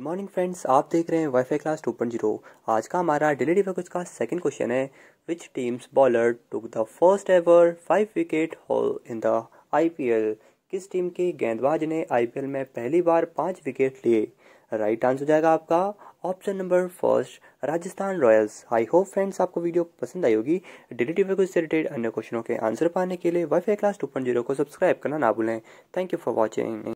good morning friends आप देख रहे हैं WiFi class two point zero आज का हमारा डेली डिफेक्ट का सेकंड क्वेश्चन है which team's bowler took the first ever five wicket haul in the IPL किस टीम के गेंदबाज ने आईपीएल में पहली बार पाँच विकेट लिए राइट आंसर हो जाएगा आपका option number first Rajasthan Royals I hope friends आपको वीडियो पसंद आई होगी डेली डिफेक्ट से रिलेटेड अन्य क्वेश्चनों के आंसर पाने के लिए WiFi class two point zero को सब्सक्राइब करना ना भूलें थैंक यू फॉर वॉचिंग